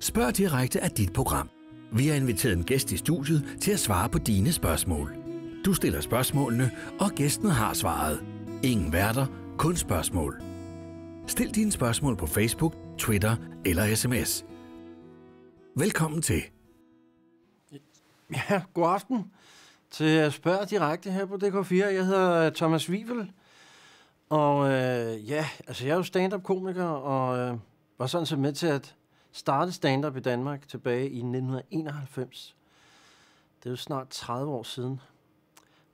Spørg direkte af dit program. Vi har inviteret en gæst i studiet til at svare på dine spørgsmål. Du stiller spørgsmålene, og gæsten har svaret. Ingen værter, kun spørgsmål. Stil dine spørgsmål på Facebook, Twitter eller sms. Velkommen til. Ja, god aften til at spørge Direkte her på DK4. Jeg hedder øh, Thomas Wivel, og øh, ja, altså jeg er jo stand-up-komiker, og øh, var sådan set med til at startede stand-up i Danmark tilbage i 1991. Det er jo snart 30 år siden.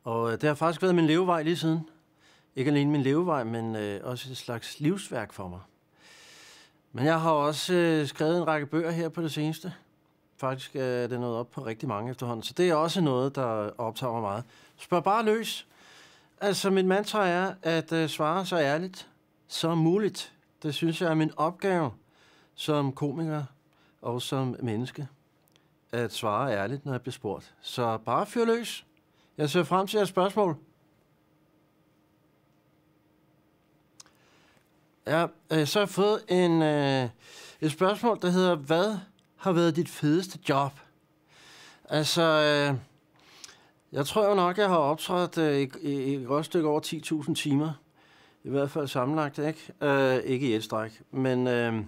Og øh, det har faktisk været min levevej lige siden. Ikke alene min levevej, men øh, også et slags livsværk for mig. Men jeg har også øh, skrevet en række bøger her på det seneste. Faktisk er det nået op på rigtig mange efterhånden, så det er også noget, der optager mig meget. Spørg bare løs. Altså, min mantra er at øh, svare så ærligt som muligt. Det synes jeg er min opgave som komiker og som menneske at svare ærligt, når jeg bliver spurgt. Så bare fyr løs. Jeg ser frem til jeres spørgsmål. Ja, øh, så har jeg fået en, øh, et spørgsmål, der hedder, hvad har været dit fedeste job? Altså, øh, jeg tror jo nok, jeg har optrådt i, et, et godt stykke over 10.000 timer. I hvert fald sammenlagt, ikke? Øh, ikke i et stræk, men... Øh,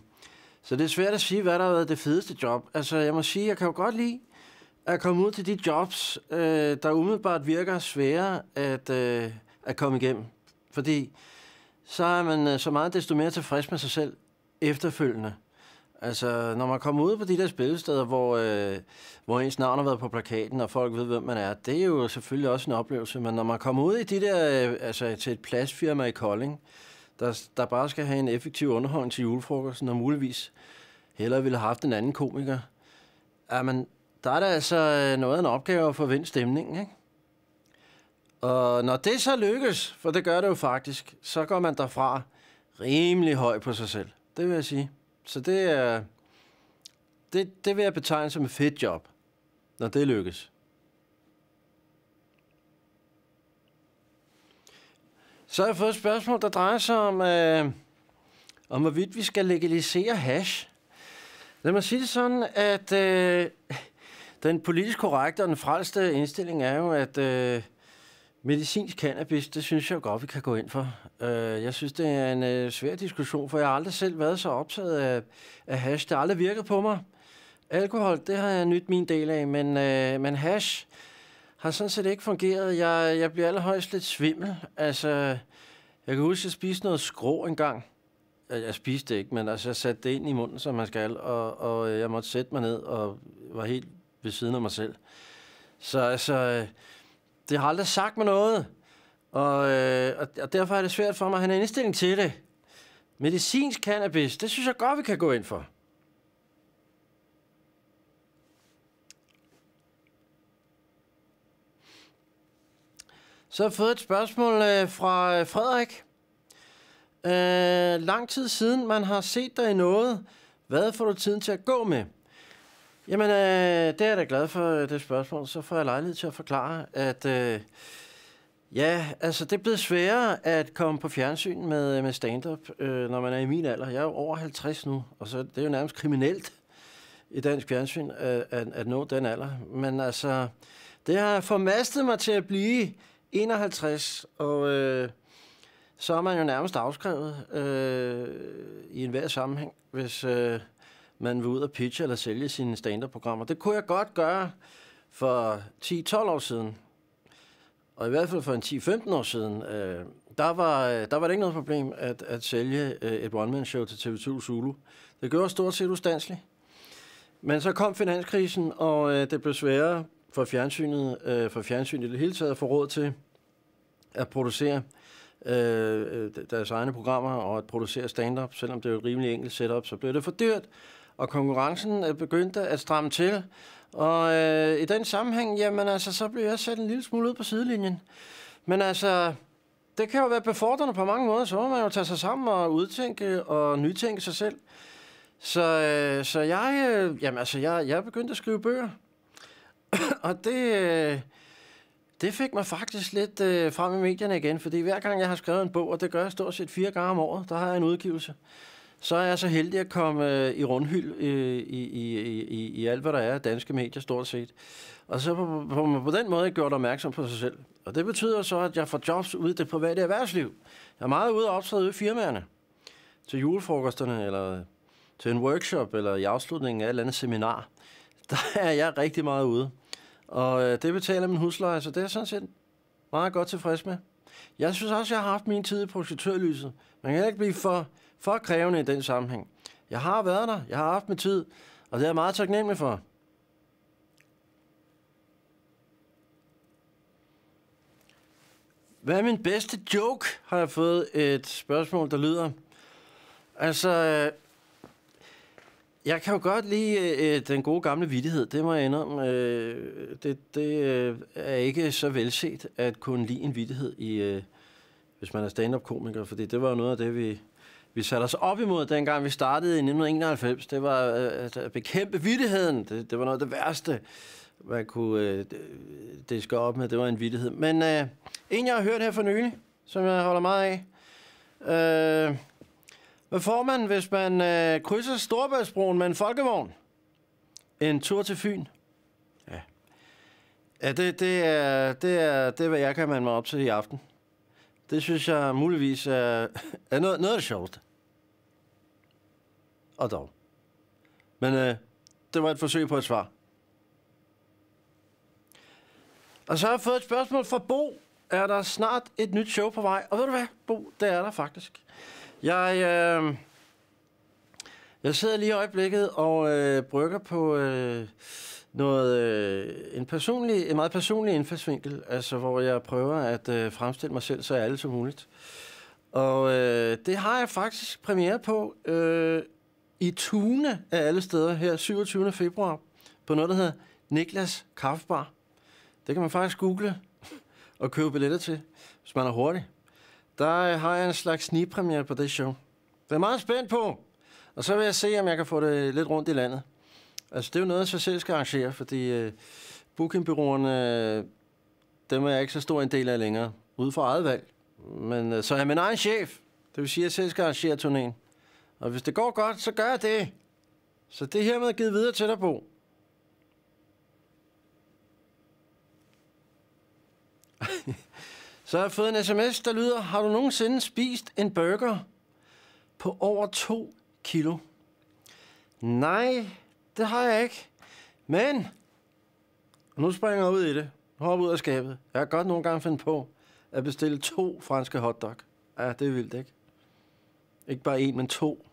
så det er svært at sige, hvad der har været det fedeste job. Altså, jeg må sige, jeg kan jo godt lide at komme ud til de jobs, øh, der umiddelbart virker svære at, øh, at komme igennem. Fordi så er man øh, så meget desto mere tilfreds med sig selv efterfølgende. Altså, når man kommer ud på de der spillesteder, hvor, øh, hvor ens navn har været på plakaten, og folk ved, hvem man er, det er jo selvfølgelig også en oplevelse. Men når man kommer ud i de der, øh, altså, til et pladsfirma i Kolding, øh, der, der bare skal have en effektiv underhånd til julefrokosten, og muligvis hellere ville have haft en anden komiker. Jamen, der er der altså øh, noget af en opgave at forvente stemningen, ikke? Og når det så lykkes, for det gør det jo faktisk, så går man derfra rimelig høj på sig selv. Det vil jeg sige. Så det er... Det, det vil jeg betegne som et fedt job, når det lykkes. Så har jeg fået et spørgsmål, der drejer sig om, øh, om hvorvidt vi skal legalisere hash. Lad mig sige det sådan, at øh, den politisk korrekte og den frelste indstilling er jo, at øh, medicinsk cannabis, det synes jeg godt, vi kan gå ind for. Øh, jeg synes, det er en øh, svær diskussion, for jeg har aldrig selv været så optaget af, af hash. Det har aldrig virket på mig. Alkohol, det har jeg nyt min del af, men, øh, men hash har sådan set ikke fungeret. Jeg, jeg bliver allerhøjst lidt svimmel. Altså, jeg kan huske, at jeg spiste noget skrå engang. Jeg spiste det ikke, men altså, jeg satte det ind i munden, som man skal, og, og øh, jeg måtte sætte mig ned og var helt ved siden af mig selv. Så altså, øh, det har aldrig sagt mig noget, og, øh, og derfor er det svært for mig at have en indstilling til det. Medicinsk cannabis, det synes jeg godt, vi kan gå ind for. Så har jeg fået et spørgsmål øh, fra øh, Frederik. Øh, lang tid siden man har set dig i noget, hvad får du tiden til at gå med? Jamen, øh, det er jeg da glad for, øh, det spørgsmål. Så får jeg lejlighed til at forklare, at øh, ja, altså det er blevet sværere at komme på fjernsyn med, øh, med stand-up, øh, når man er i min alder. Jeg er jo over 50 nu, og så det er jo nærmest kriminelt i dansk fjernsyn øh, at, at nå den alder. Men altså, det har formastet mig til at blive 51, og øh, så er man jo nærmest afskrevet øh, i enhver sammenhæng, hvis øh, man vil ud og pitche eller sælge sine standardprogrammer. Det kunne jeg godt gøre for 10-12 år siden, og i hvert fald for en 10-15 år siden, øh, der, var, øh, der var det ikke noget problem at, at sælge øh, et one-man-show til TV2 Zulu. Det gjorde stort set ustandsligt. Men så kom finanskrisen, og øh, det blev sværere for fjernsynet, øh, for fjernsynet i det hele taget, få råd til at producere øh, øh, deres egne programmer og at producere stand-up, selvom det er et rimelig enkelt setup, så blev det for dyrt, og konkurrencen øh, begyndte at stramme til. Og øh, i den sammenhæng, jamen altså, så blev jeg sat en lille smule ud på sidelinjen. Men altså, det kan jo være befordrende på mange måder, så må man jo tage sig sammen og udtænke og nytænke sig selv. Så, øh, så jeg, øh, jamen, altså, jeg, jeg begyndte at skrive bøger. og det, øh, det fik mig faktisk lidt øh, frem i medierne igen, fordi hver gang jeg har skrevet en bog, og det gør jeg stort set fire gange om året, der har jeg en udgivelse, så er jeg så heldig at komme øh, i rundhyld øh, i, i, i, i alt, hvad der er danske medier stort set. Og så på, på, på den måde jeg gjort opmærksom på sig selv. Og det betyder så, at jeg får jobs ude i det private erhvervsliv. Jeg er meget ude og optræde ude i firmaerne. Til julefrokosterne, eller til en workshop, eller i afslutningen af et eller andet seminar. Der er jeg rigtig meget ude. Og øh, det betaler min husleje, så det er sådan set meget godt tilfreds med. Jeg synes også, jeg har haft min tid i projektørlyset. Man kan ikke blive for, for krævende i den sammenhæng. Jeg har været der, jeg har haft min tid, og det er jeg meget taknemmelig for. Hvad er min bedste joke, har jeg fået et spørgsmål, der lyder. Altså, øh, jeg kan jo godt lide øh, øh, den gode gamle vittighed, det må jeg indrømme. Øh, det, det øh, er ikke så velset at kunne lide en vittighed, i, øh, hvis man er stand-up-komiker, fordi det var noget af det, vi, vi satte os op imod, dengang vi startede i 1991. Det var øh, at bekæmpe vittigheden. Det, det var noget af det værste, man kunne øh, det skal op med. Det var en vittighed. Men øh, en, jeg har hørt her for nylig, som jeg holder meget af, øh, hvad får man, hvis man øh, krydser Storbæltsbroen med en folkevogn? En tur til Fyn. Ja. Ja, det, det, er, det, er, det er, hvad jeg kan mande mig op til i aften. Det synes jeg muligvis er, er noget, noget sjovt. Og dog. Men øh, det var et forsøg på et svar. Og så har jeg fået et spørgsmål fra Bo. Er der snart et nyt show på vej? Og ved du hvad, Bo, det er der faktisk. Jeg, øh, jeg sidder lige i øjeblikket og øh, brygger på øh, noget, øh, en, personlig, en meget personlig indfaldsvinkel, altså hvor jeg prøver at øh, fremstille mig selv så alle som muligt. Og øh, det har jeg faktisk premiere på øh, i Tune af alle steder her 27. februar på noget, der hedder Niklas Kaffebar. Det kan man faktisk google og købe billetter til, hvis man er hurtig der har jeg en slags snipremiere på det show. Det er meget spændt på. Og så vil jeg se, om jeg kan få det lidt rundt i landet. Altså, det er jo noget, jeg selv skal arrangere, fordi øh, bookingbyråerne, øh, dem er jeg ikke så stor en del af længere. Ude for eget valg. Men øh, så er jeg min egen chef. Det vil sige, at jeg selv skal arrangere turnéen. Og hvis det går godt, så gør jeg det. Så det her med givet videre til dig, Bo. Så jeg har jeg fået en sms, der lyder, har du nogensinde spist en burger på over 2 kilo? Nej, det har jeg ikke. Men, nu springer jeg ud i det. Hopper ud af skabet. Jeg har godt nogle gange fundet på at bestille to franske hotdog. Ja, det er vildt, ikke? Ikke bare en, men to.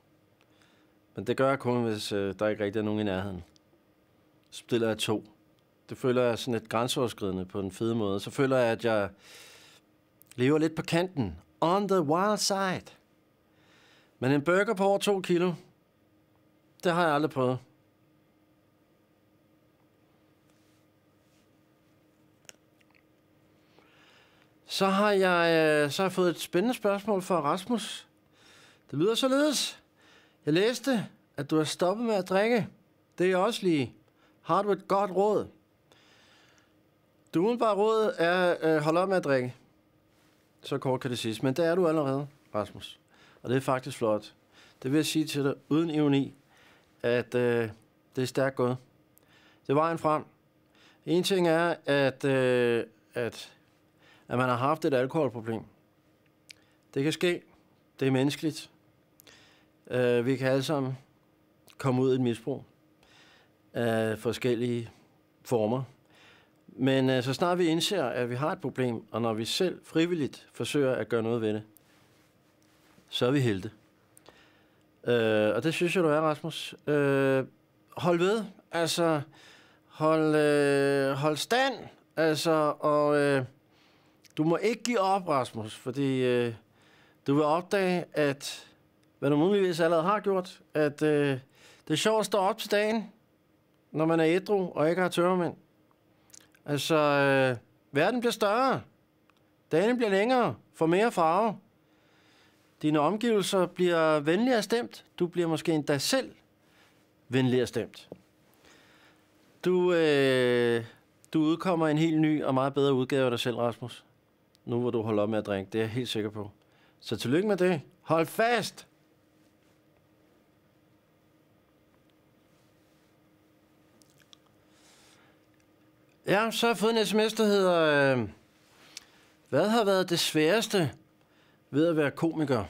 Men det gør jeg kun, hvis øh, der ikke rigtig er nogen i nærheden. Så bestiller jeg to. Det føler jeg sådan lidt grænseoverskridende på en fede måde. Så føler jeg, at jeg lever lidt på kanten. On the wild side. Men en burger på over to kilo, det har jeg aldrig prøvet. Så har jeg, øh, så har jeg fået et spændende spørgsmål fra Rasmus. Det lyder således. Jeg læste, at du har stoppet med at drikke. Det er også lige. Har du et godt råd? Det bare råd er øh, holde op med at drikke. Så kort kan det siges. Men der er du allerede, Rasmus. Og det er faktisk flot. Det vil jeg sige til dig, uden ironi, at øh, det er stærkt gået. Det er vejen frem. En ting er, at, øh, at, at man har haft et alkoholproblem. Det kan ske. Det er menneskeligt. Øh, vi kan alle sammen komme ud i et misbrug af forskellige former. Men øh, så snart vi indser, at vi har et problem, og når vi selv frivilligt forsøger at gøre noget ved det, så er vi helte. Øh, og det synes jeg, du er, Rasmus. Øh, hold ved, altså hold, øh, hold stand, altså, og øh, du må ikke give op, Rasmus, fordi øh, du vil opdage, at hvad du muligvis allerede har gjort, at øh, det er sjovt at stå op til dagen, når man er ædru og ikke har tørmænd. Altså, øh, verden bliver større. Dagen bliver længere. Får mere farve. Dine omgivelser bliver venligere stemt. Du bliver måske endda selv venligere stemt. Du, øh, du udkommer en helt ny og meget bedre udgave af dig selv, Rasmus. Nu hvor du holder op med at drikke, det er jeg helt sikker på. Så tillykke med det. Hold fast! Ja, så har jeg fået en sms, der hedder... Øh, hvad har været det sværeste ved at være komiker?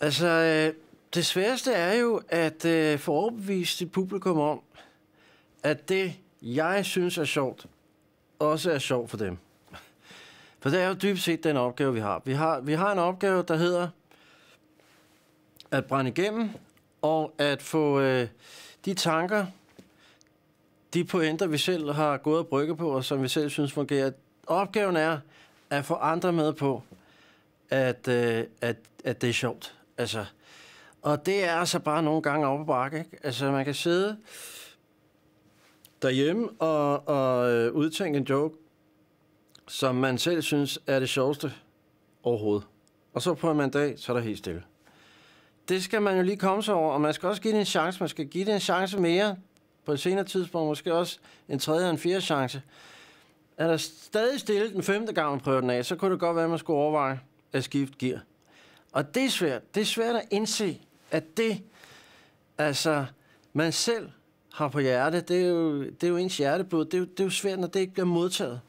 Altså, øh, det sværeste er jo at øh, få overbevist et publikum om, at det, jeg synes er sjovt, også er sjovt for dem. For det er jo dybest set den opgave, vi har. Vi har, vi har en opgave, der hedder at brænde igennem og at få øh, de tanker, de pointer, vi selv har gået og brygget på, og som vi selv synes fungerer. Opgaven er at få andre med på, at, øh, at, at det er sjovt. Altså, og det er altså bare nogle gange oppe på bakke. Ikke? Altså, man kan sidde derhjemme og, og øh, udtænke en joke, som man selv synes er det sjoveste overhovedet. Og så på en mandag, så er der helt stille. Det skal man jo lige komme sig over, og man skal også give det en chance. Man skal give det en chance mere på et senere tidspunkt, måske også en tredje og en fjerde chance. Er der stadig stille den femte gang, man prøver den af, så kunne det godt være, at man skulle overveje at skifte gear. Og det er svært. Det er svært at indse, at det, altså, man selv har på hjerte, det er jo, det er jo ens hjerteblod. Det er jo, det er jo svært, når det ikke bliver modtaget.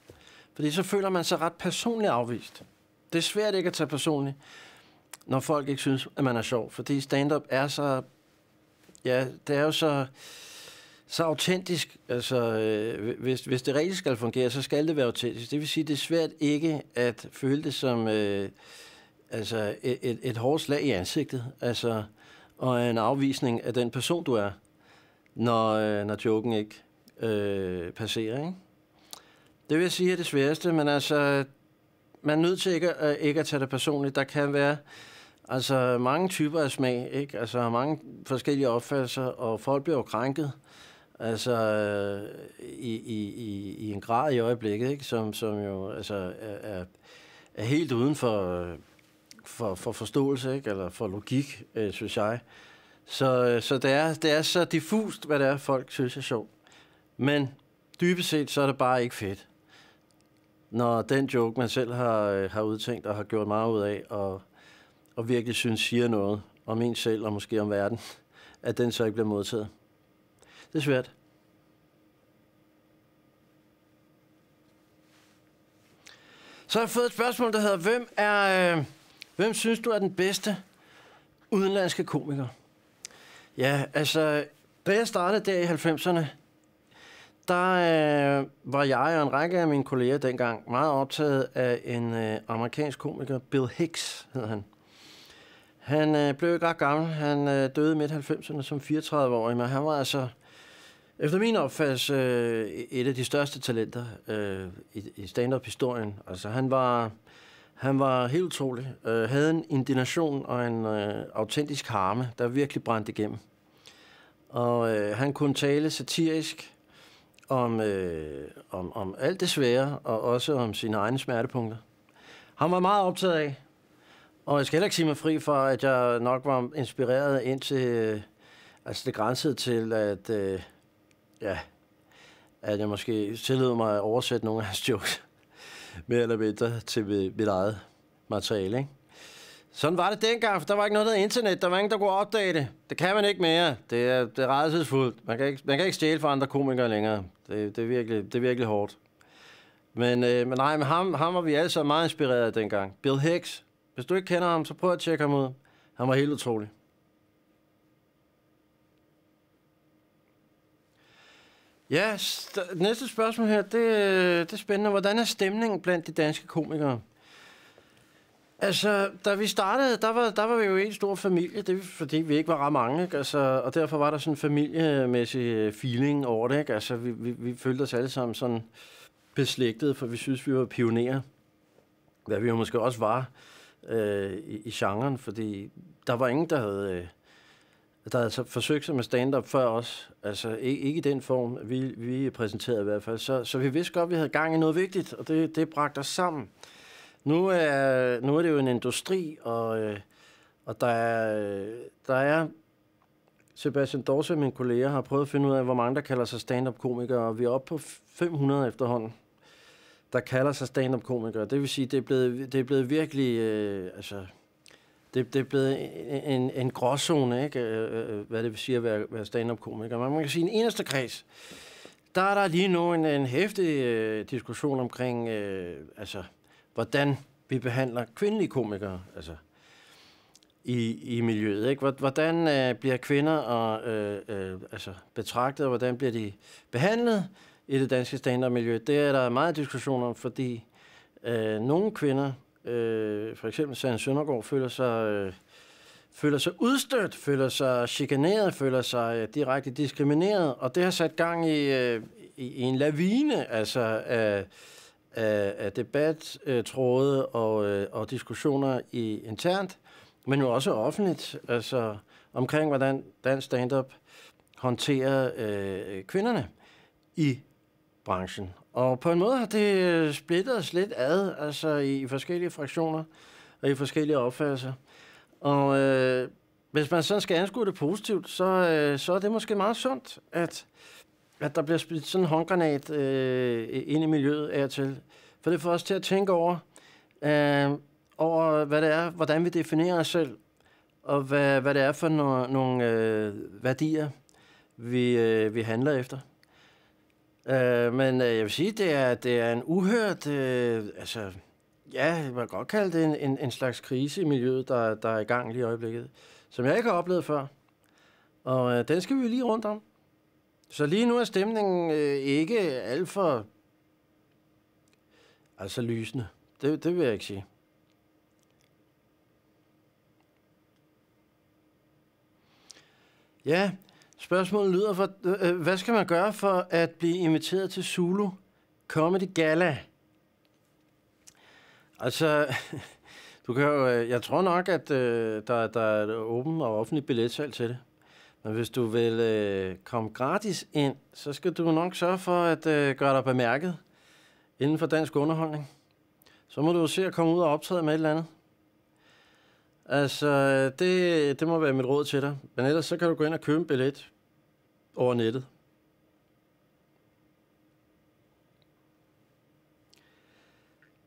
Fordi så føler man sig ret personligt afvist. Det er svært ikke at tage personligt, når folk ikke synes, at man er sjov. Fordi stand-up er så... Ja, det er jo så så autentisk, altså øh, hvis, hvis det rigtigt skal fungere, så skal det være autentisk. Det vil sige, det er svært ikke at føle det som øh, altså et, et, et hårdt slag i ansigtet, altså, og en afvisning af den person, du er, når, øh, når joken ikke øh, passerer. Ikke? Det vil jeg sige er det sværeste, men altså, man er nødt til ikke, øh, ikke at tage det personligt. Der kan være altså, mange typer af smag, ikke? altså mange forskellige opfattelser, og folk bliver jo krænket. Altså, øh, i, i, i, i en grad i øjeblikket, ikke? Som, som jo altså, er, er helt uden for, for, for forståelse, ikke? eller for logik, øh, synes jeg. Så, øh, så det, er, det er så diffust, hvad det er, folk synes er sjovt. Men dybest set, så er det bare ikke fedt. Når den joke, man selv har, øh, har udtænkt og har gjort meget ud af, og, og virkelig synes siger noget om en selv, og måske om verden, at den så ikke bliver modtaget. Det er svært. Så har jeg fået et spørgsmål, der hedder, hvem, er, øh, hvem synes du er den bedste udenlandske komiker? Ja, altså, da jeg startede der i 90'erne, der øh, var jeg og en række af mine kolleger dengang meget optaget af en øh, amerikansk komiker, Bill Hicks hed han. Han øh, blev ikke ret gammel. Han øh, døde midt 90'erne som 34-årig, men han var altså efter min opfattelse øh, et af de største talenter øh, i, i stand-up-historien. Altså, han var, han var helt utrolig. Øh, havde en indignation og en øh, autentisk harme, der virkelig brændte igennem. Og øh, han kunne tale satirisk om, øh, om, om alt det svære, og også om sine egne smertepunkter. Han var meget optaget af, og jeg skal heller ikke sige mig fri for, at jeg nok var inspireret indtil... Øh, altså, det grænsede til, at... Øh, ja, at jeg måske tillod mig at oversætte nogle af hans jokes mere eller mindre til mit, mit eget materiale, ikke? Sådan var det dengang, for der var ikke noget, der internet. Der var ingen, der kunne opdage det. Det kan man ikke mere. Det er, det er redselsfuldt. Man kan, ikke, man kan ikke stjæle fra andre komikere længere. Det, det, er, virkelig, det er virkelig hårdt. Men, øh, men nej, men ham, ham var vi alle så meget inspireret af dengang. Bill Hicks. Hvis du ikke kender ham, så prøv at tjekke ham ud. Han var helt utrolig. Ja, st- næste spørgsmål her, det, det er spændende. Hvordan er stemningen blandt de danske komikere? Altså, da vi startede, der var, der var vi jo en stor familie, det, fordi vi ikke var ret mange, ikke? Altså, og derfor var der sådan en familiemæssig øh, feeling over det. Ikke? Altså, vi, vi, vi følte os alle sammen sådan beslægtede, for vi synes, vi var pionerer. Hvad vi jo måske også var øh, i, i genren, fordi der var ingen, der havde... Øh, der er altså forsøgt sig med stand-up før os. Altså ikke, ikke i den form, vi, vi præsenterede i hvert fald. Så, så vi vidste godt, at vi havde gang i noget vigtigt, og det, det bragte os sammen. Nu er, nu er det jo en industri, og, øh, og der, er, der er... Sebastian Dorse, min kollega, har prøvet at finde ud af, hvor mange der kalder sig stand-up-komikere, og vi er oppe på 500 efterhånden der kalder sig stand-up-komikere. Det vil sige, det er blevet, det er blevet virkelig... Øh, altså, det, det er blevet en, en gråzone, ikke? Øh, øh, øh, hvad det vil sige at være, være stand-up-komiker. Men man kan sige, at en eneste kreds, der er der lige nu en, en hæftig øh, diskussion omkring, øh, altså, hvordan vi behandler kvindelige komikere altså, i, i miljøet. Ikke? Hvordan øh, bliver kvinder og, øh, øh, altså, betragtet, og hvordan bliver de behandlet i det danske stand-up-miljø? Det er der meget diskussion om, fordi øh, nogle kvinder øh, for eksempel Søren Søndergaard føler sig, øh, føler sig udstødt, føler sig chikaneret, føler sig øh, direkte diskrimineret, og det har sat gang i, øh, i, i en lavine altså, af, af, af øh, tråde og, øh, og diskussioner i, internt, men jo også offentligt, altså omkring, hvordan dansk stand-up håndterer øh, kvinderne i branchen. Og på en måde har det øh, splittet os lidt ad, altså i, forskellige fraktioner og i forskellige opfattelser. Og øh, hvis man sådan skal anskue det positivt, så, øh, så er det måske meget sundt, at, at der bliver smidt sådan en håndgranat øh, ind i miljøet af og til. For det får os til at tænke over, øh, over hvad det er, hvordan vi definerer os selv, og hvad, hvad det er for no- nogle øh, værdier, vi, øh, vi handler efter. Øh, men øh, jeg vil sige, det er, det er en uhørt... Øh, altså, ja, man kan godt kalde det en, en, en slags krise i miljøet, der, der er i gang lige i øjeblikket, som jeg ikke har oplevet før. Og øh, den skal vi lige rundt om. Så lige nu er stemningen øh, ikke alt for... Altså lysende. Det, det vil jeg ikke sige. Ja, Spørgsmålet lyder, for, øh, øh, hvad skal man gøre for at blive inviteret til Zulu Comedy Gala? Altså, du kan jo, øh, jeg tror nok, at øh, der, der er et åben og offentligt billetsalg til det. Men hvis du vil øh, komme gratis ind, så skal du nok sørge for at øh, gøre dig bemærket inden for dansk underholdning. Så må du jo se at komme ud og optræde med et eller andet. Altså, det, det må være mit råd til dig. Men ellers så kan du gå ind og købe en billet over nettet.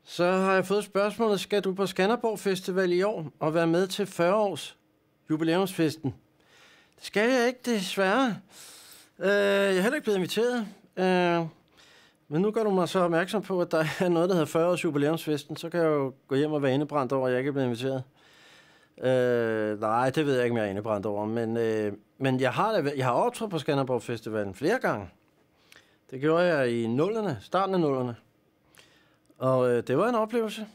Så har jeg fået spørgsmålet, skal du på Skanderborg Festival i år og være med til 40 års jubilæumsfesten? Det skal jeg ikke, desværre. Øh, jeg er heller ikke blevet inviteret. Øh, men nu gør du mig så opmærksom på, at der er noget, der hedder 40 års jubilæumsfesten. Så kan jeg jo gå hjem og være indebrændt over, at jeg ikke er blevet inviteret. Øh, nej, det ved jeg ikke, om jeg er indebrændt over, men, øh, men jeg har, da, jeg har optrådt på Skanderborg Festivalen flere gange. Det gjorde jeg i nullerne, starten af nullerne. Og øh, det var en oplevelse.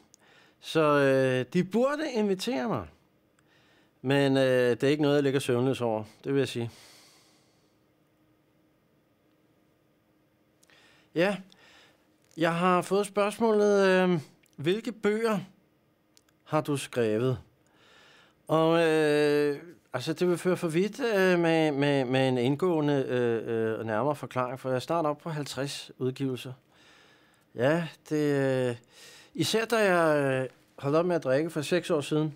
Så øh, de burde invitere mig. Men øh, det er ikke noget, jeg ligger søvnløs over, det vil jeg sige. Ja, jeg har fået spørgsmålet, øh, hvilke bøger har du skrevet? Og øh, altså, det vil føre for vidt øh, med, med, med en indgående øh, øh, og øh, nærmere forklaring, for jeg starter op på 50 udgivelser. Ja, det... Øh, især da jeg øh, holdt op med at drikke for 6 år siden,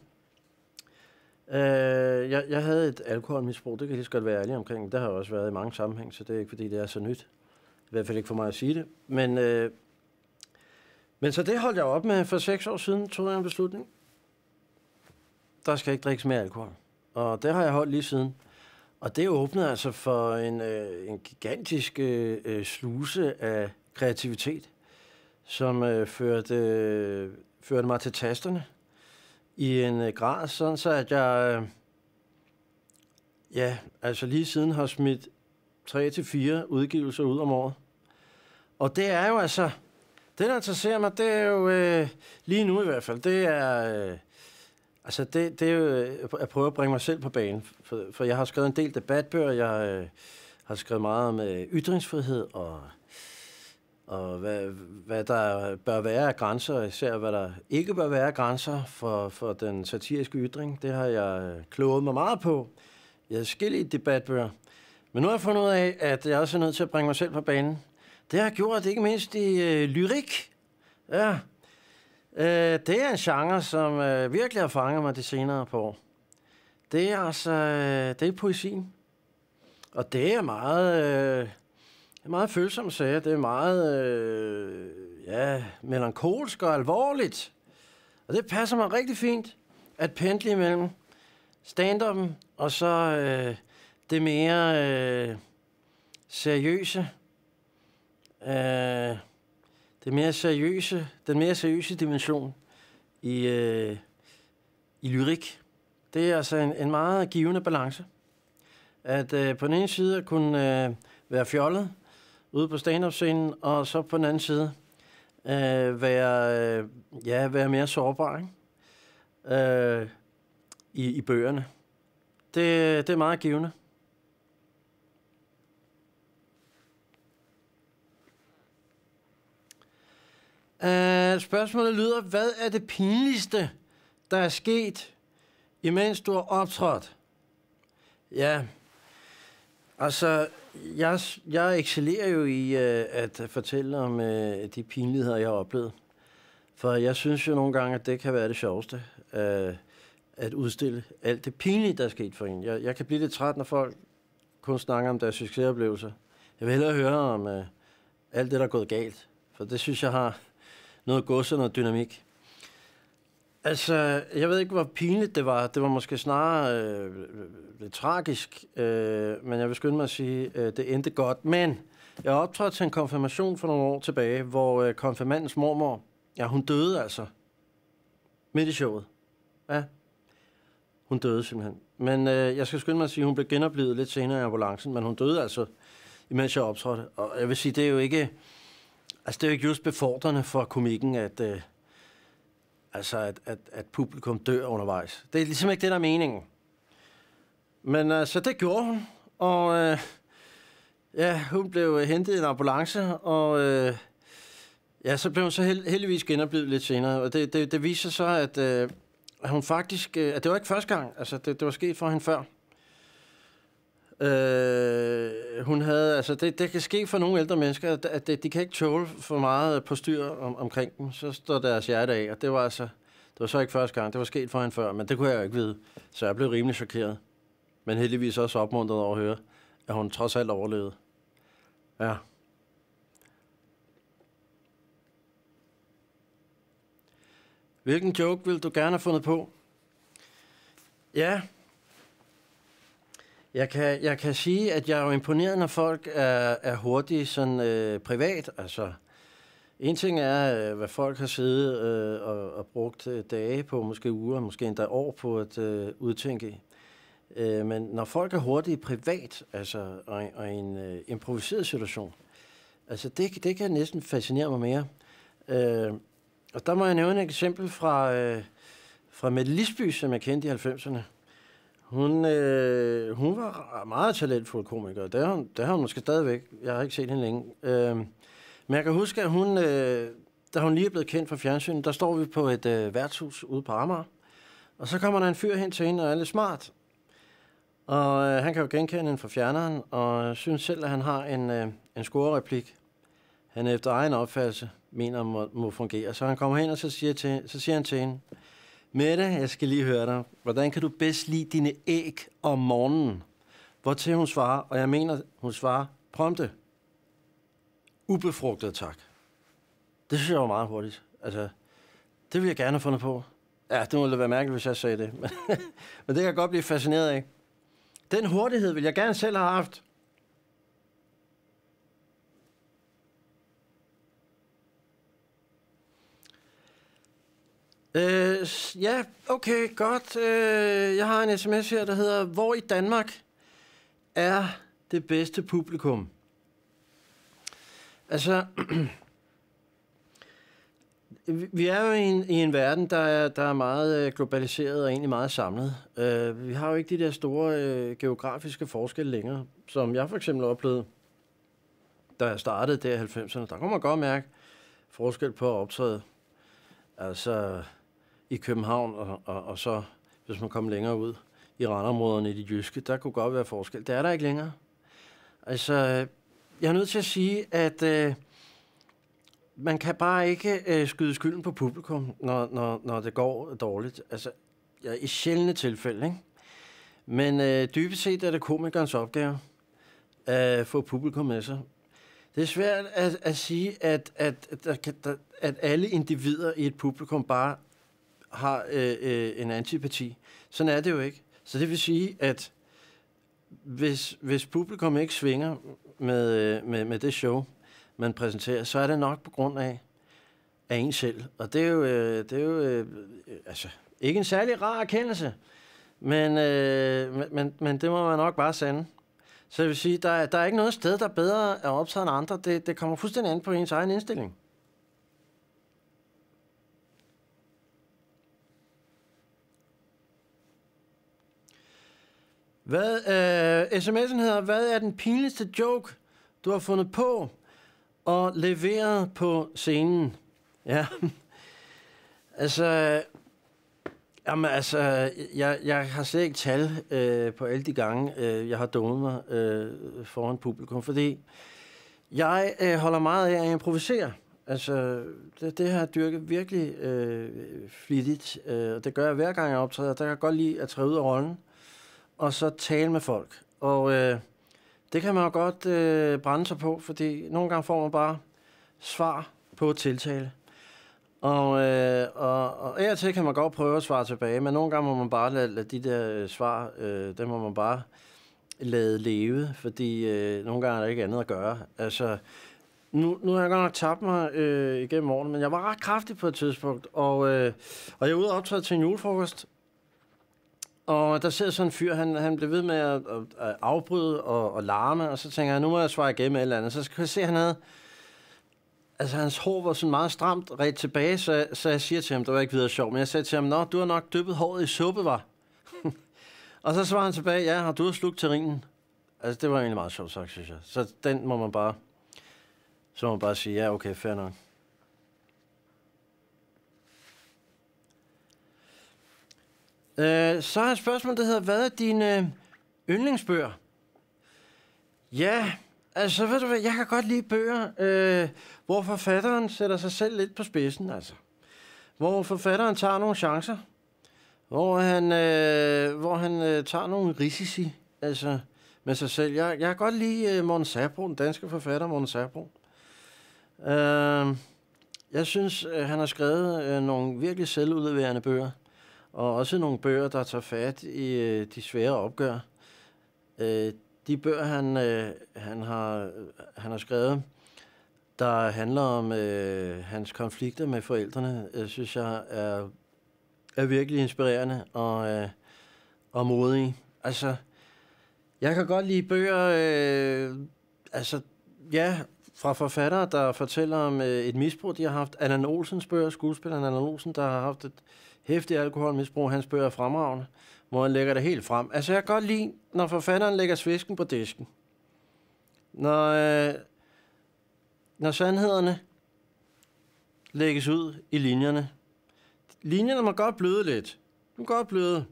Øh, jeg, jeg havde et alkoholmisbrug, det kan jeg lige så godt være ærlig omkring. Det har jeg også været i mange sammenhæng, så det er ikke, fordi det er så nyt. I hvert fald ikke for mig at sige det. Men, øh, men så det holdt jeg op med. For 6 år siden tog jeg en beslutning der skal ikke drikkes mere alkohol. Og det har jeg holdt lige siden. Og det åbnede altså for en, øh, en gigantisk øh, øh, sluse af kreativitet, som øh, førte, øh, førte mig til tasterne i en øh, grad, sådan så at jeg, øh, ja, altså lige siden har smidt tre til fire udgivelser ud om året. Og det er jo altså, det der interesserer mig, det er jo øh, lige nu i hvert fald, det er... Øh, Altså, det, det er jo øh, at prøve at bringe mig selv på banen. For, for jeg har skrevet en del debatbøger. Jeg øh, har skrevet meget om øh, ytringsfrihed og, og hvad, hvad der bør være af grænser, især hvad der ikke bør være af grænser for, for den satiriske ytring. Det har jeg øh, kloget mig meget på. Jeg har skille debatbøger. Men nu har jeg fundet ud af, at jeg også er nødt til at bringe mig selv på banen. Det har jeg gjort, ikke mindst i øh, lyrik. Ja, Øh, det er en genre, som øh, virkelig har fanget mig de senere på år. Det er altså, øh, det er poesien. Og det er meget, øh, er meget følsomt sag. Det er meget, øh, ja, melankolsk og alvorligt. Og det passer mig rigtig fint at pendle imellem stand og så øh, det mere øh, seriøse. Øh, det mere seriøse, den mere seriøse dimension i, øh, i lyrik, det er altså en, en meget givende balance. At øh, på den ene side at kunne øh, være fjollet ude på stand-up-scenen, og så på den anden side øh, være, øh, ja, være mere sårbar ikke? Øh, i, i bøgerne. Det, det er meget givende. Uh, spørgsmålet lyder, hvad er det pinligste, der er sket, imens du har optrådt? Ja, altså, jeg, jeg excellerer jo i uh, at fortælle om uh, de pinligheder, jeg har oplevet. For jeg synes jo nogle gange, at det kan være det sjoveste. Uh, at udstille alt det pinlige, der er sket for en. Jeg, jeg kan blive lidt træt, når folk kun snakker om deres succesoplevelser. Jeg vil hellere høre om uh, alt det, der er gået galt. For det synes jeg har noget gods og noget dynamik. Altså, jeg ved ikke, hvor pinligt det var. Det var måske snarere øh, lidt tragisk, øh, men jeg vil skynde mig at sige, øh, det endte godt. Men jeg optrådte til en konfirmation for nogle år tilbage, hvor øh, konfirmandens mormor, ja, hun døde altså midt i showet. Ja, hun døde simpelthen. Men øh, jeg skal skynde mig at sige, at hun blev genoplevet lidt senere i ambulancen, men hun døde altså, imens jeg optrådte. Og jeg vil sige, det er jo ikke Altså, det er jo ikke just befordrende for komikken, at, øh, altså, at, at, at publikum dør undervejs. Det er ligesom ikke det, der er meningen. Men altså, det gjorde hun, og øh, ja, hun blev øh, hentet i en ambulance, og øh, ja, så blev hun så held, heldigvis genoplevet lidt senere. Og det, det, det viser så, at, øh, at hun faktisk, øh, at det var ikke første gang, altså det, det var sket for hende før. Øh, hun havde, altså det, det kan ske for nogle ældre mennesker, at, de, de kan ikke tåle for meget på styr om, omkring dem. Så står deres hjerte af, og det var altså, det var så ikke første gang, det var sket for hende før, men det kunne jeg jo ikke vide. Så jeg blev rimelig chokeret, men heldigvis også opmuntret over at høre, at hun trods alt overlevede. Ja. Hvilken joke vil du gerne have fundet på? Ja, jeg kan, jeg kan sige, at jeg er jo imponeret, når folk er, er hurtige sådan, øh, privat. Altså, en ting er, øh, hvad folk har siddet øh, og, og brugt øh, dage på, måske uger, måske endda år på at øh, udtænke. Øh, men når folk er hurtige privat, altså, og, og en øh, improviseret situation, altså, det, det kan næsten fascinere mig mere. Øh, og der må jeg nævne et eksempel fra, øh, fra Mette Lisby, som jeg kendte i 90'erne. Hun, øh, hun var meget talentfuld komiker. Det har det har hun måske stadigvæk. Jeg har ikke set hende længe. Øh, men jeg kan huske, at hun, øh, da hun lige er blevet kendt fra fjernsynet, der står vi på et øh, værtshus ude på Amager. Og så kommer der en fyr hen til hende, og er lidt smart. Og øh, han kan jo genkende hende fra fjerneren, og synes selv, at han har en, øh, en scorereplik. Han efter egen opfattelse mener, må, må fungere. Så han kommer hen, og så siger, til, så siger han til hende, Mette, jeg skal lige høre dig. Hvordan kan du bedst lide dine æg om morgenen? Hvor til hun svarer, og jeg mener, hun svarer prompte. Ubefrugtet tak. Det synes jeg var meget hurtigt. Altså, det vil jeg gerne have fundet på. Ja, det ville være mærkeligt, hvis jeg sagde det. Men det kan jeg godt blive fascineret af. Den hurtighed vil jeg gerne selv have haft. Øh, ja, okay, godt. Øh, jeg har en sms her, der hedder, hvor i Danmark er det bedste publikum? Altså, vi er jo i en, i en verden, der er, der er meget øh, globaliseret og egentlig meget samlet. Øh, vi har jo ikke de der store øh, geografiske forskelle længere, som jeg for eksempel oplevede, da jeg startede der i 90'erne. Der kunne man godt mærke forskel på at optræde. Altså, i København, og, og, og så, hvis man kom længere ud i randområderne i de jyske, der kunne godt være forskel. Det er der ikke længere. Altså, jeg er nødt til at sige, at øh, man kan bare ikke øh, skyde skylden på publikum, når, når, når det går dårligt. Altså, ja, i sjældne tilfælde, ikke? Men øh, dybest set er det komikernes opgave at få publikum med sig. Det er svært at, at sige, at, at, at, at alle individer i et publikum bare har øh, øh, en antipati. Sådan er det jo ikke. Så det vil sige, at hvis, hvis publikum ikke svinger med, øh, med, med det show, man præsenterer, så er det nok på grund af, af en selv. Og det er jo, øh, det er jo øh, altså, ikke en særlig rar erkendelse, men, øh, men, men det må man nok bare sande. Så jeg vil sige, der, der er ikke noget sted, der er bedre at optræde end andre. Det, det kommer fuldstændig an på ens egen indstilling. Hvad, øh, sms'en hedder, hvad er den pinligste joke, du har fundet på og leveret på scenen? Ja, altså, jamen, altså jeg, jeg har slet ikke tal øh, på alle de gange, øh, jeg har dummet mig øh, foran publikum, fordi jeg øh, holder meget af at improvisere. Altså, det, det har jeg dyrket virkelig øh, flittigt, øh, og det gør jeg hver gang, jeg optræder. Der kan jeg godt lide at træde ud af rollen og så tale med folk. Og øh, det kan man jo godt øh, brænde sig på, fordi nogle gange får man bare svar på tiltale. Og, øh, og, og af og til kan man godt prøve at svare tilbage, men nogle gange må man bare lade, lade de der øh, svar, øh, dem må man bare lade leve, fordi øh, nogle gange er der ikke andet at gøre. Altså, nu, nu har jeg godt nok tabt mig øh, igennem morgen, men jeg var ret kraftig på et tidspunkt, og, øh, og jeg er ude og optræde til en julefrokost, og der sidder sådan en fyr, han, han blev ved med at, at, at afbryde og, og larme, og så tænker jeg, nu må jeg svare igen med et eller andet. Så kan jeg se, han havde... Altså, hans hår var sådan meget stramt ret tilbage, så, så jeg siger til ham, det var ikke videre sjovt, men jeg sagde til ham, nå, du har nok dyppet håret i suppe, var. og så svarer han tilbage, ja, har du har slugt terrinen? Altså, det var egentlig meget sjovt sagt, synes jeg. Så den må man bare... Så må man bare sige, ja, okay, fair nok. Øh, så har et spørgsmål, der hedder, hvad er dine øh, yndlingsbøger? Ja, altså ved du hvad, jeg kan godt lide bøger, øh, hvor forfatteren sætter sig selv lidt på spidsen, altså. Hvor forfatteren tager nogle chancer. Hvor han, øh, hvor han øh, tager nogle risici, altså med sig selv. Jeg, jeg kan godt lide øh, Morten Sabro, den danske forfatter Morten Sabro. Øh, jeg synes, øh, han har skrevet øh, nogle virkelig selvudleverende bøger og også nogle bøger, der tager fat i øh, de svære opgør. Øh, de bøger, han, øh, han, har, øh, han har skrevet, der handler om øh, hans konflikter med forældrene, øh, synes jeg er, er virkelig inspirerende og, øh, og modige. Altså, jeg kan godt lide bøger, øh, altså, ja, fra forfattere, der fortæller om øh, et misbrug, de har haft. Allan Olsens bøger, skuespilleren Allan Olsen, der har haft et, øh, hæftig alkoholmisbrug, hans bøger er fremragende, hvor han lægger det helt frem. Altså, jeg kan godt lide, når forfatteren lægger svisken på disken. Når, øh, når sandhederne lægges ud i linjerne. Linjerne må godt bløde lidt. Du må godt bløde.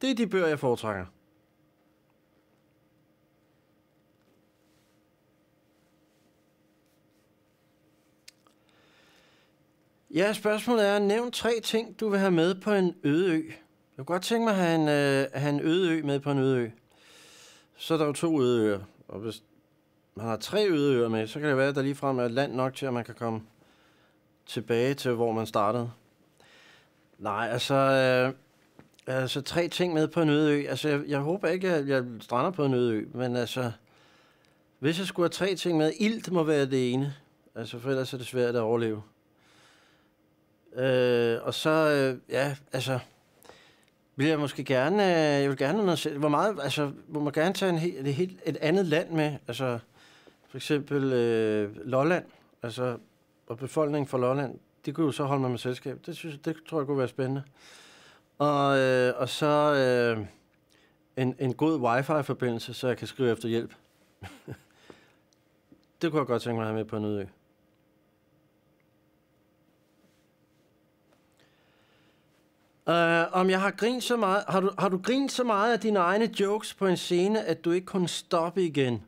Det er de bøger, jeg foretrækker. Ja, spørgsmålet er, nævn tre ting, du vil have med på en øde ø. Jeg kunne godt tænke mig at have en, øh, have en øde ø med på en øde ø. Så er der jo to øde øer, og hvis man har tre øde øer med, så kan det være, at der ligefrem er land nok til, at man kan komme tilbage til, hvor man startede. Nej, altså, øh, altså tre ting med på en øde ø. Altså, jeg, jeg håber ikke, at jeg strander på en øde ø, men altså, hvis jeg skulle have tre ting med, ilt må være det ene. Altså, for ellers er det svært at overleve. Øh, og så, øh, ja, altså, vil jeg måske gerne, øh, jeg vil gerne noget, hvor meget, altså, må man gerne tage en he, et, helt, et andet land med, altså, for eksempel øh, Lolland, altså, og befolkningen fra Lolland, de kunne jo så holde mig med selskab. Det, synes, det tror jeg kunne være spændende. Og, øh, og så øh, en, en god wifi-forbindelse, så jeg kan skrive efter hjælp. det kunne jeg godt tænke mig at have med på en udøg. Uh, om jeg har grint så meget... Har du, har du grint så meget af dine egne jokes på en scene, at du ikke kunne stoppe igen?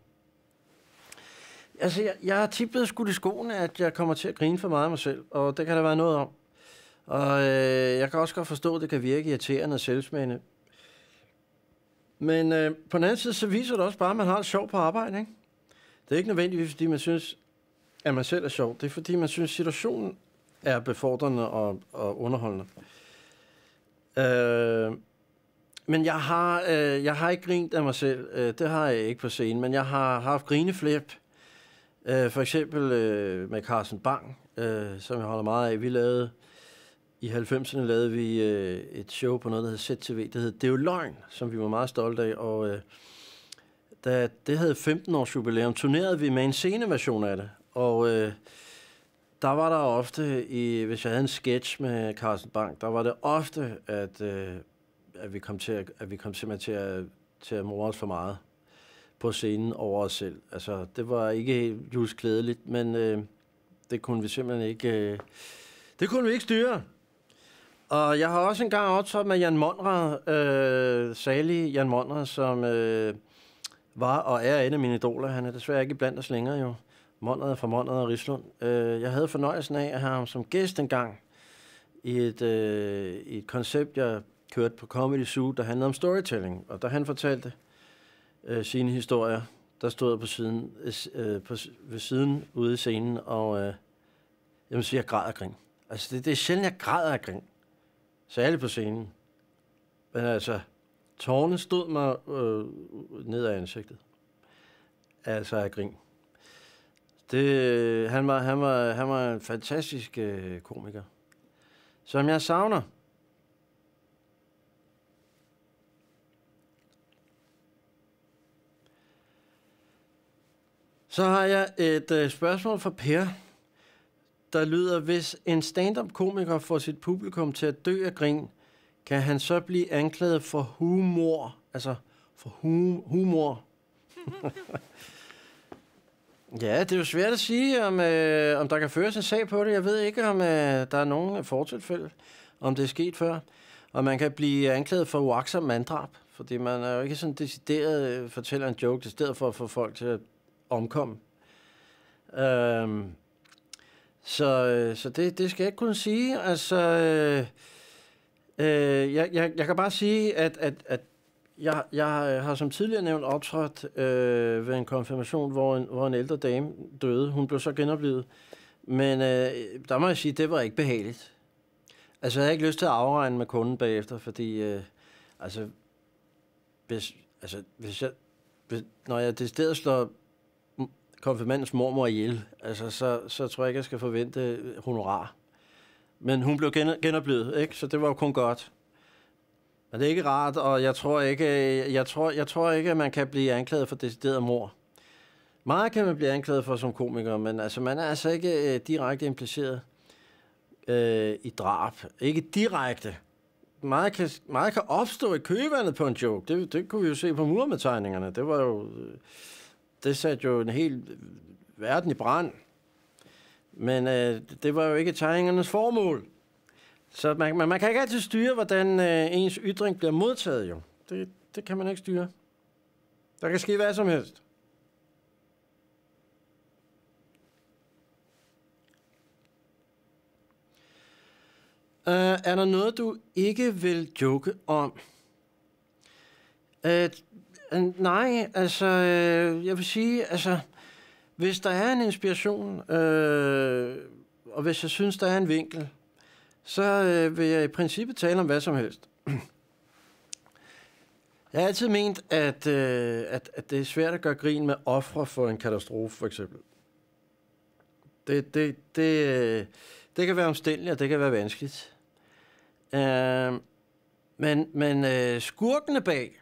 Altså, jeg, jeg har tippet skudt i skoene, at jeg kommer til at grine for meget af mig selv, og det kan der være noget om. Og øh, jeg kan også godt forstå, at det kan virke irriterende og selvsmændende. Men øh, på den anden side, så viser det også bare, at man har det sjov på arbejde, ikke? Det er ikke nødvendigvis, fordi man synes, at man selv er sjov. Det er, fordi man synes, situationen er befordrende og, og underholdende. Øh, men jeg har, øh, jeg har ikke grint af mig selv. Øh, det har jeg ikke på scenen, men jeg har, haft grineflip. Øh, for eksempel øh, med Carsten Bang, øh, som jeg holder meget af. Vi lavede i 90'erne lavede vi øh, et show på noget, der hed ZTV, der hed Det er jo løgn, som vi var meget stolte af. Og øh, da det havde 15 års jubilæum, turnerede vi med en sceneversion af det. Og øh, der var der ofte, i, hvis jeg havde en sketch med Carsten Bank, der var det ofte, at, øh, at vi kom til at, at vi kom simpelthen til at, til at more os for meget på scenen over os selv. Altså, det var ikke helt just men øh, det kunne vi simpelthen ikke... Øh, det kunne vi ikke styre. Og jeg har også engang optaget med Jan Monrad, øh, salig Jan Monrad, som øh, var og er en af mine idoler. Han er desværre ikke blandt os længere jo. Måndred fra Måndred og Rislund. Øh, jeg havde fornøjelsen af at have ham som gæst engang i et, øh, i et koncept, jeg kørte på Comedy Zoo, der handlede om storytelling. Og da han fortalte øh, sine historier, der stod jeg på siden, øh, øh på, ved siden ude i scenen, og øh, jeg må sige, jeg græder grin. Altså, det, det er sjældent, jeg græder af grin. Særligt på scenen. Men altså, tårne stod mig øh, ned af ansigtet. Altså jeg grin. Det, han, var, han, var, han var en fantastisk øh, komiker, som jeg savner. Så har jeg et øh, spørgsmål fra Per, der lyder, hvis en stand-up-komiker får sit publikum til at dø af grin, kan han så blive anklaget for humor? Altså for hum- humor. Ja, det er jo svært at sige, om, øh, om der kan føres en sag på det. Jeg ved ikke, om øh, der er nogen øh, fortilfælde, om det er sket før. Og man kan blive anklaget for uaksom manddrab, fordi man er jo ikke sådan decideret øh, fortæller en joke, i stedet for at få folk til at omkomme. Øhm, så øh, så det, det skal jeg ikke kunne sige. Altså, øh, øh, jeg, jeg, jeg kan bare sige, at, at, at jeg, jeg har som tidligere nævnt optrådt øh, ved en konfirmation, hvor en, hvor en ældre dame døde. Hun blev så genoplevet. Men øh, der må jeg sige, det var ikke behageligt. Altså, jeg havde ikke lyst til at afregne med kunden bagefter, fordi, øh, altså, hvis, altså, hvis jeg, hvis, når jeg decideret slår konfirmandens mormor ihjel, altså, så, så tror jeg ikke, jeg skal forvente honorar. Men hun blev genoplevet, ikke? Så det var jo kun godt. Men det er ikke rart, og jeg tror ikke, jeg tror, jeg tror ikke, at man kan blive anklaget for decideret mor. Meget kan man blive anklaget for som komiker, men altså, man er altså ikke øh, direkte impliceret øh, i drab. Ikke direkte. Meget kan, meget kan opstå i købevandet på en joke. Det, det kunne vi jo se på murmetegningerne. Det var jo... Øh, det satte jo en hel øh, verden i brand. Men øh, det var jo ikke tegningernes formål. Så man, man, man kan ikke altid styre, hvordan øh, ens ytring bliver modtaget, jo. Det, det kan man ikke styre. Der kan ske hvad som helst. Uh, er der noget, du ikke vil joke om? Uh, uh, nej, altså, uh, jeg vil sige, altså, hvis der er en inspiration, uh, og hvis jeg synes, der er en vinkel, så øh, vil jeg i princippet tale om hvad som helst. Jeg har altid ment, at, øh, at, at det er svært at gøre grin med ofre for en katastrofe, for eksempel. Det, det, det, øh, det kan være omstændeligt, og det kan være vanskeligt. Øh, men men øh, skurkene bag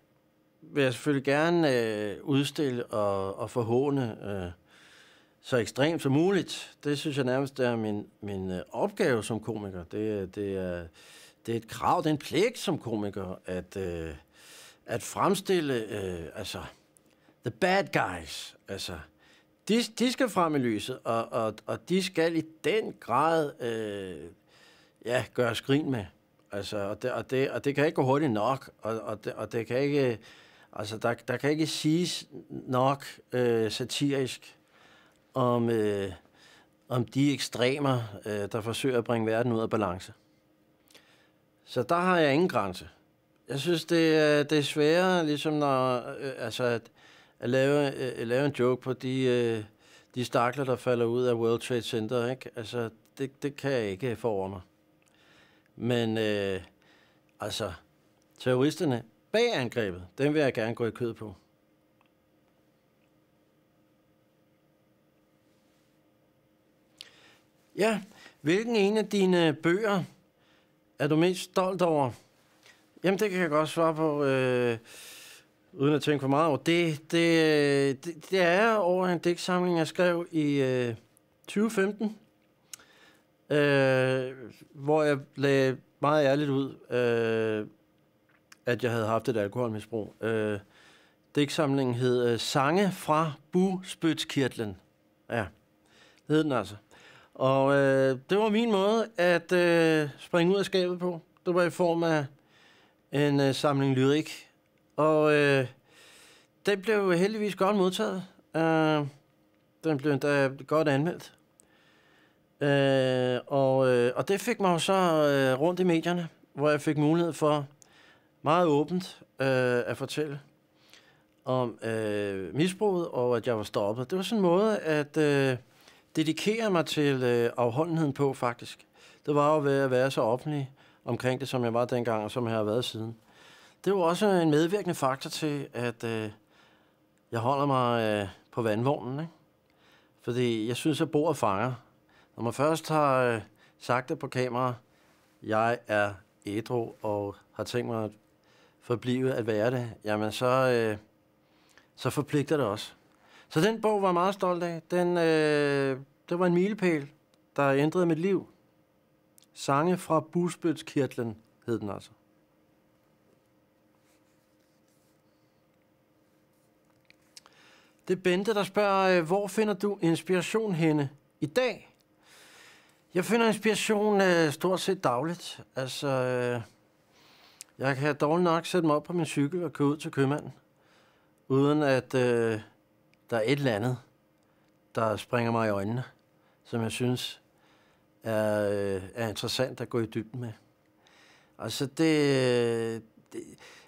vil jeg selvfølgelig gerne øh, udstille og, og forhåne. Øh, så ekstremt som muligt. Det synes jeg nærmest er min, min øh, opgave som komiker. Det, det, er, det er et krav, det er en pligt som komiker, at, øh, at fremstille øh, altså, the bad guys. Altså, de, de skal frem i lyset, og, og, og de skal i den grad øh, ja, gøre skrin med. Altså, og, det, og, det, og det kan ikke gå hurtigt nok, og, og, det, og det kan ikke, altså, der, der kan ikke siges nok øh, satirisk om, øh, om de ekstremer, øh, der forsøger at bringe verden ud af balance. Så der har jeg ingen grænse. Jeg synes, det er, det er sværere, ligesom når, øh, altså at, at lave, øh, lave en joke på de, øh, de stakler, der falder ud af World Trade Center. Ikke? Altså, det, det kan jeg ikke få over mig. Men øh, altså, terroristerne bag angrebet, dem vil jeg gerne gå i kød på. Ja, hvilken en af dine bøger er du mest stolt over? Jamen, det kan jeg godt svare på, øh, uden at tænke for meget over. Det, det, det, det er over en digtsamling, jeg skrev i øh, 2015, øh, hvor jeg lagde meget ærligt ud, øh, at jeg havde haft et alkoholmisbrug. Øh, digtsamlingen hed øh, Sange fra Buspytskirtlen. Ja, det hed den altså. Og øh, det var min måde at øh, springe ud af skabet på. Det var i form af en øh, samling lyrik. Og øh, den blev heldigvis godt modtaget. Øh, den blev endda godt anmeldt. Øh, og, øh, og det fik mig jo så øh, rundt i medierne, hvor jeg fik mulighed for meget åbent øh, at fortælle om øh, misbruget og at jeg var stoppet. Det var sådan en måde at... Øh, dedikere mig til øh, afholdenheden på, faktisk, det var jo ved at være så offentlig omkring det, som jeg var dengang, og som jeg har været siden. Det var også en medvirkende faktor til, at øh, jeg holder mig øh, på vandvognen. Ikke? Fordi jeg synes, at bordet fanger. Når man først har øh, sagt det på kamera, jeg er ædru og har tænkt mig at forblive at være det, jamen så, øh, så forpligter det også. Så den bog var jeg meget stolt af. Den, øh, det var en milepæl, der ændrede mit liv. Sange fra Busbødskirtlen hed den altså. Det er Bente, der spørger, øh, hvor finder du inspiration henne i dag? Jeg finder inspiration øh, stort set dagligt. Altså, øh, jeg kan dårligt nok sætte mig op på min cykel og køre ud til købmanden, uden at... Øh, der er et eller andet, der springer mig i øjnene, som jeg synes er, øh, er interessant at gå i dybden med. Altså det... det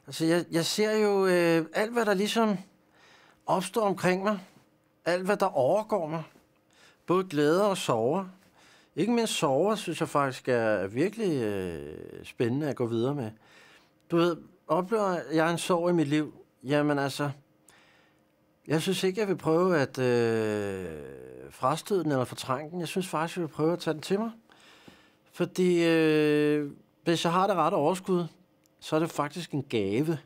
altså jeg, jeg ser jo øh, alt, hvad der ligesom opstår omkring mig. Alt, hvad der overgår mig. Både glæder og sorger. Ikke mindst sorger, synes jeg faktisk er virkelig øh, spændende at gå videre med. Du ved, oplever jeg en sorg i mit liv? Jamen altså, jeg synes ikke, jeg vil prøve at øh, frastøde den eller fortrænge den. Jeg synes faktisk, jeg vil prøve at tage den til mig. Fordi øh, hvis jeg har det rette overskud, så er det faktisk en gave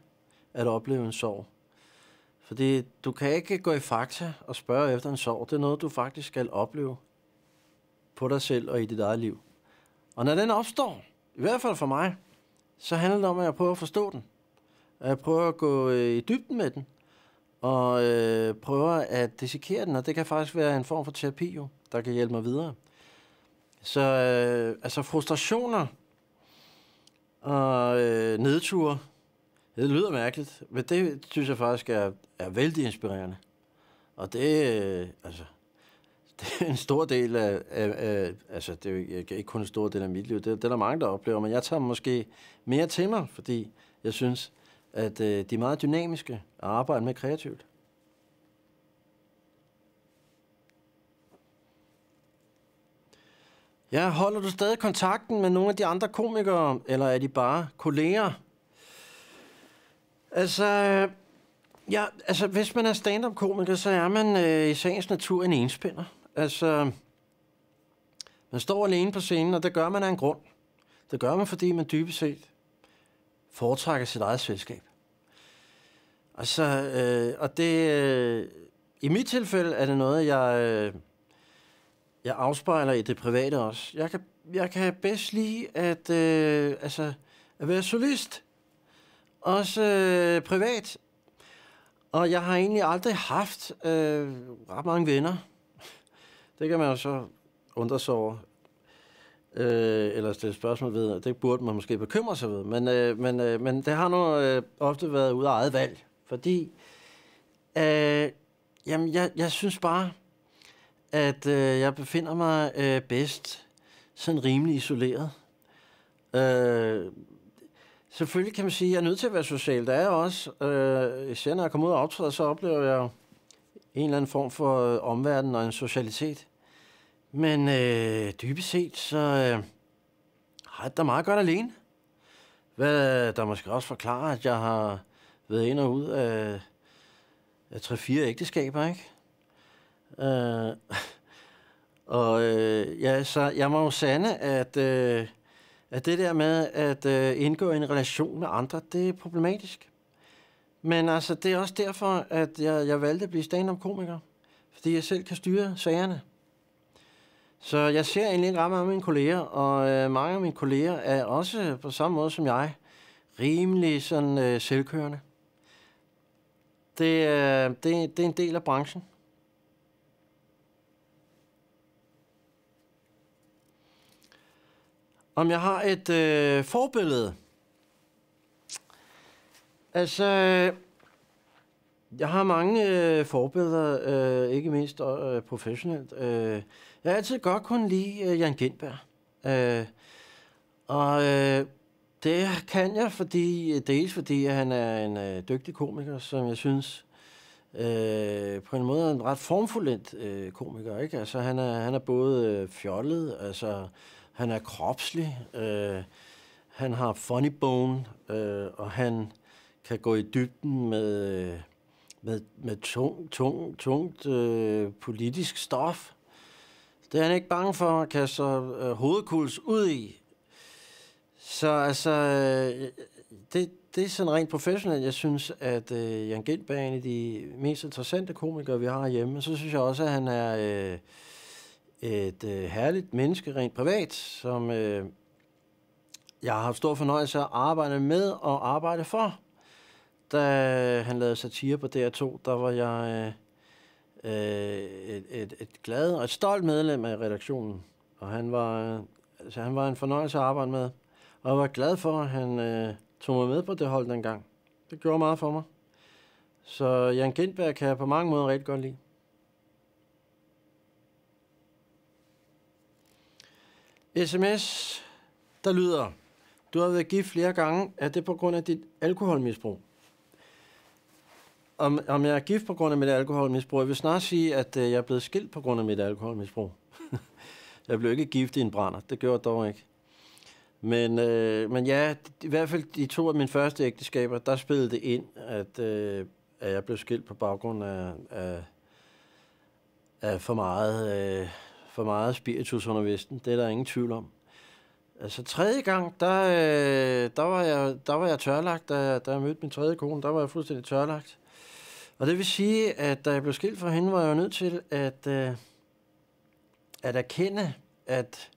at opleve en sorg. Fordi du kan ikke gå i fakta og spørge efter en sorg. Det er noget, du faktisk skal opleve på dig selv og i dit eget liv. Og når den opstår, i hvert fald for mig, så handler det om, at jeg prøver at forstå den. At jeg prøver at gå øh, i dybden med den og øh, prøver at dissekere den, og det kan faktisk være en form for terapi, jo, der kan hjælpe mig videre. Så øh, altså frustrationer og øh, nedture, det lyder mærkeligt, men det synes jeg faktisk er, er vældig inspirerende. Og det, øh, altså, det er en stor del af, af, af altså det er jo ikke kun en stor del af mit liv, det, det er der mange, der oplever, men jeg tager måske mere til mig, fordi jeg synes, at øh, de er meget dynamiske at arbejde med kreativt. Ja, holder du stadig kontakten med nogle af de andre komikere, eller er de bare kolleger? Altså, ja, altså hvis man er stand-up-komiker, så er man øh, i sagens natur en enspænder. Altså, man står alene på scenen, og det gør man af en grund. Det gør man, fordi man dybest set foretrækker sit eget selskab. Altså, øh, og det, øh, i mit tilfælde er det noget, jeg, øh, jeg afspejler i det private også. Jeg kan, jeg kan bedst lide at, øh, altså, at være solist, også øh, privat. Og jeg har egentlig aldrig haft øh, ret mange venner. Det kan man jo så undre sig over øh, eller stille spørgsmål ved, det burde man måske bekymre sig ved, men, øh, men, øh, men det har nu øh, ofte været ude af eget valg, fordi øh, jamen, jeg, jeg synes bare, at øh, jeg befinder mig øh, bedst sådan rimelig isoleret. Øh, selvfølgelig kan man sige, at jeg er nødt til at være social. Der er også, øh, især når jeg kommer ud og optræder, så oplever jeg en eller anden form for øh, omverden og en socialitet. Men øh, dybest set, så øh, har jeg da meget godt alene. Hvad der måske også forklarer, at jeg har været ind og ud af, af fire ægteskaber, ikke? Øh, og øh, ja, så jeg må jo sande, at, øh, at det der med at øh, indgå en relation med andre, det er problematisk. Men altså, det er også derfor, at jeg, jeg valgte at blive stand-up-komiker. Fordi jeg selv kan styre sagerne. Så jeg ser egentlig ikke ret meget af mine kolleger, og øh, mange af mine kolleger er også på samme måde som jeg, rimelig sådan øh, selvkørende. Det, øh, det, det er en del af branchen. Om jeg har et øh, forbillede? Altså, jeg har mange øh, forbilleder, øh, ikke mindst øh, professionelt. Øh, jeg har altid godt kunne lide uh, Jan Gindberg. Uh, øh, og uh, det kan jeg, fordi dels fordi han er en uh, dygtig komiker, som jeg synes uh, på en måde er en ret formfuldt uh, komiker. Ikke? Altså, han, er, han er både uh, fjollet, altså, han er kropslig, uh, han har funny bone, uh, og han kan gå i dybden med, med, med tung, tung, tungt øh, politisk stof. Det er han ikke bange for at kaste øh, hovedkuls ud i. Så altså, øh, det, det er sådan rent professionelt. Jeg synes, at øh, Jan Gindberg er en af de mest interessante komikere, vi har hjemme. Så synes jeg også, at han er øh, et øh, herligt menneske rent privat, som øh, jeg har haft stor fornøjelse at arbejde med og arbejde for. Da han lavede satire på DR2, der var jeg... Øh, Øh, et, et, et glad og et stolt medlem af redaktionen. Og han var, altså, han var en fornøjelse at arbejde med. Og jeg var glad for, at han øh, tog mig med på det hold dengang. Det gjorde meget for mig. Så Jan Gindberg kan jeg på mange måder rigtig godt lide. sms, der lyder, du har været gift flere gange, er det på grund af dit alkoholmisbrug? om, om jeg er gift på grund af mit alkoholmisbrug? Jeg vil snart sige, at øh, jeg er blevet skilt på grund af mit alkoholmisbrug. jeg blev ikke gift i en brænder. Det gjorde jeg dog ikke. Men, øh, men ja, i hvert fald i to af mine første ægteskaber, der spillede det ind, at, øh, at jeg blev skilt på baggrund af, af, af for meget... Øh, for meget spiritus under vesten. Det er der ingen tvivl om. Altså tredje gang, der, øh, der, var, jeg, der var jeg tørlagt, da, da jeg mødte min tredje kone. Der var jeg fuldstændig tørlagt. Og det vil sige, at da jeg blev skilt fra hende, var jeg jo nødt til at, øh, at erkende, at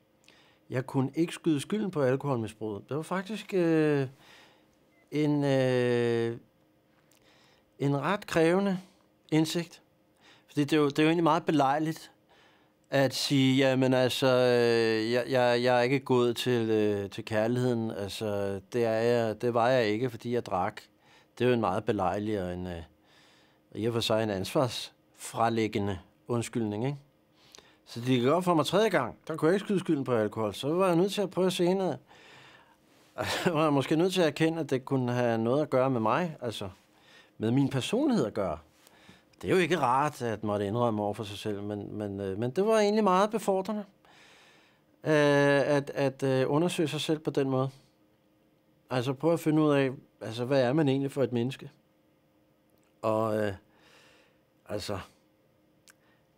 jeg kunne ikke skyde skylden på alkoholmisbruget. Det var faktisk øh, en, øh, en ret krævende indsigt. Fordi det er jo, det er jo egentlig meget belejligt at sige, jamen altså, øh, jeg, jeg, jeg er ikke gået til, øh, til kærligheden. Altså, det, er jeg, det var jeg ikke, fordi jeg drak. Det er jo en meget belejlig og en... Øh, i og for sig en ansvarsfralæggende undskyldning, ikke? Så det gik op for mig tredje gang. Der kunne jeg ikke skyde skylden på alkohol. Så var jeg nødt til at prøve at se ind. Altså, var jeg måske nødt til at erkende, at det kunne have noget at gøre med mig. Altså, med min personlighed at gøre. Det er jo ikke rart at måtte indrømme over for sig selv, men, men, øh, men det var egentlig meget befordrende øh, at, at øh, undersøge sig selv på den måde. Altså prøve at finde ud af, altså, hvad er man egentlig for et menneske? Og øh, altså,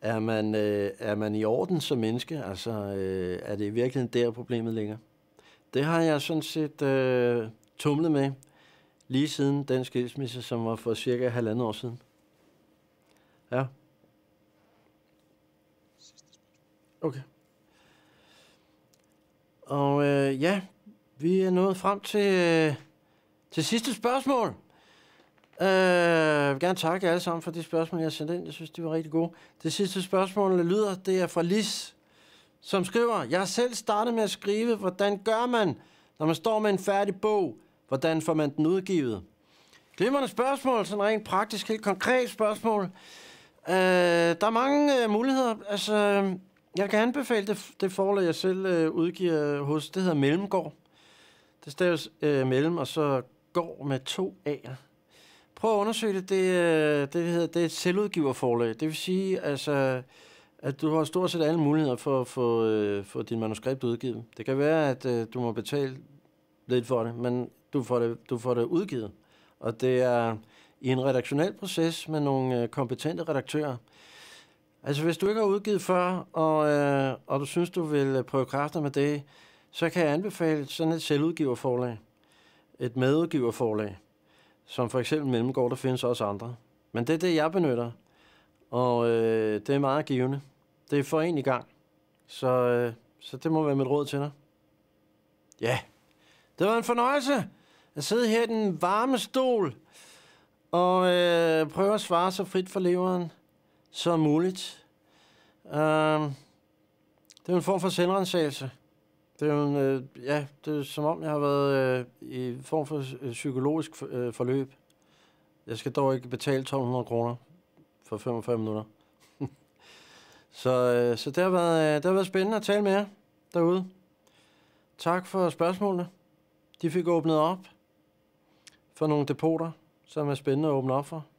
er man, øh, er man i orden som menneske? Altså, øh, er det virkelig der, problemet ligger? Det har jeg sådan set øh, tumlet med lige siden den skilsmisse, som var for cirka halvandet år siden. Ja. Okay. Og øh, ja, vi er nået frem til, øh, til sidste spørgsmål. Øh, jeg vil gerne takke alle sammen for de spørgsmål, jeg sendte ind. Jeg synes, de var rigtig gode. Det sidste spørgsmål lyder, det er fra Lis, som skriver, Jeg har selv startet med at skrive, hvordan gør man, når man står med en færdig bog? Hvordan får man den udgivet? Glimrende spørgsmål, sådan rent praktisk, helt konkret spørgsmål. Øh, der er mange øh, muligheder. Altså, jeg kan anbefale det, det forlag, jeg selv øh, udgiver hos, det hedder Mellemgård. Det staves øh, mellem, og så går med to A'er. Prøv at undersøge det. Øh, det, det, hedder, det er et selvudgiverforlag. Det vil sige, altså, at du har stort set alle muligheder for at få øh, for din manuskript udgivet. Det kan være, at øh, du må betale lidt for det, men du får det, du får det udgivet. Og det er i en redaktionel proces med nogle øh, kompetente redaktører. Altså, hvis du ikke har udgivet før, og, øh, og du synes, du vil prøve kræfter med det, så kan jeg anbefale sådan et selvudgiverforlag. Et medudgiverforlag som for eksempel Mellemgård, der findes også andre. Men det er det, jeg benytter, og øh, det er meget givende. Det er for en i gang, så, øh, så det må være mit råd til dig. Ja, det var en fornøjelse at sidde her i den varme stol og øh, prøve at svare så frit for leveren som muligt. Uh, det er en form for selvrensagelse. Det er jo en, øh, ja, det er som om, jeg har været øh, i form for øh, psykologisk øh, forløb. Jeg skal dog ikke betale 1200 kroner for 45 minutter. så øh, så det, har været, øh, det har været spændende at tale med jer derude. Tak for spørgsmålene. De fik åbnet op for nogle depoter, som er spændende at åbne op for.